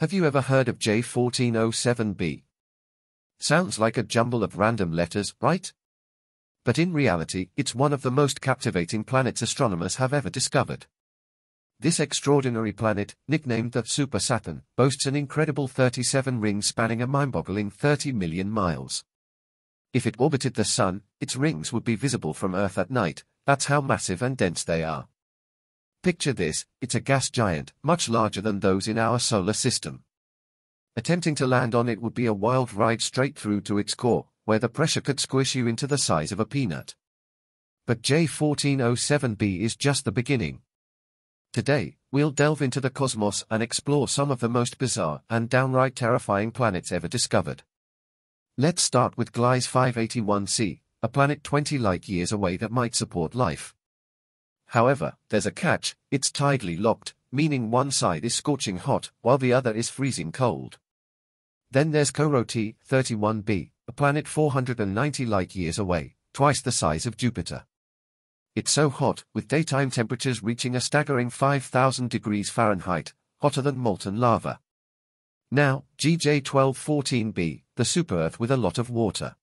Have you ever heard of J1407b? Sounds like a jumble of random letters, right? But in reality, it's one of the most captivating planets astronomers have ever discovered. This extraordinary planet, nicknamed the Super Saturn, boasts an incredible 37 rings spanning a mind-boggling 30 million miles. If it orbited the Sun, its rings would be visible from Earth at night, that's how massive and dense they are. Picture this, it's a gas giant, much larger than those in our solar system. Attempting to land on it would be a wild ride straight through to its core, where the pressure could squish you into the size of a peanut. But J1407b is just the beginning. Today, we'll delve into the cosmos and explore some of the most bizarre and downright terrifying planets ever discovered. Let's start with Gliese 581c, a planet 20 light years away that might support life. However, there's a catch, it's tidally locked, meaning one side is scorching hot, while the other is freezing cold. Then there's Koroti 31b, a planet 490 light-years away, twice the size of Jupiter. It's so hot, with daytime temperatures reaching a staggering 5,000 degrees Fahrenheit, hotter than molten lava. Now, GJ 1214b, the super-Earth with a lot of water.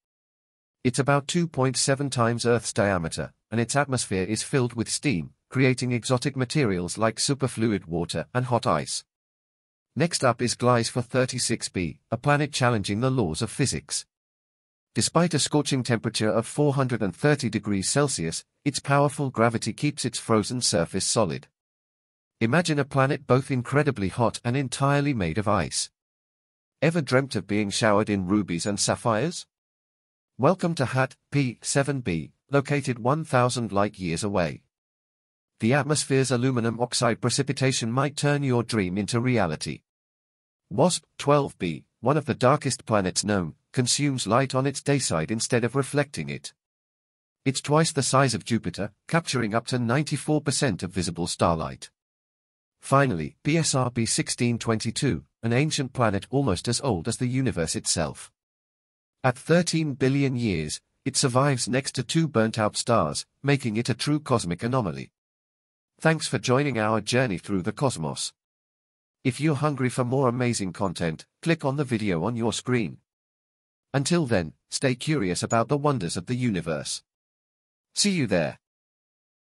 It's about 2.7 times Earth's diameter, and its atmosphere is filled with steam, creating exotic materials like superfluid water and hot ice. Next up is Gliese for 36b, a planet challenging the laws of physics. Despite a scorching temperature of 430 degrees Celsius, its powerful gravity keeps its frozen surface solid. Imagine a planet both incredibly hot and entirely made of ice. Ever dreamt of being showered in rubies and sapphires? Welcome to HAT P7b, located 1,000 light-years away. The atmosphere's aluminum oxide precipitation might turn your dream into reality. WASP-12b, one of the darkest planets known, consumes light on its dayside instead of reflecting it. It's twice the size of Jupiter, capturing up to 94% of visible starlight. Finally, BSR B1622, an ancient planet almost as old as the universe itself. At 13 billion years, it survives next to two burnt-out stars, making it a true cosmic anomaly. Thanks for joining our journey through the cosmos. If you're hungry for more amazing content, click on the video on your screen. Until then, stay curious about the wonders of the universe. See you there.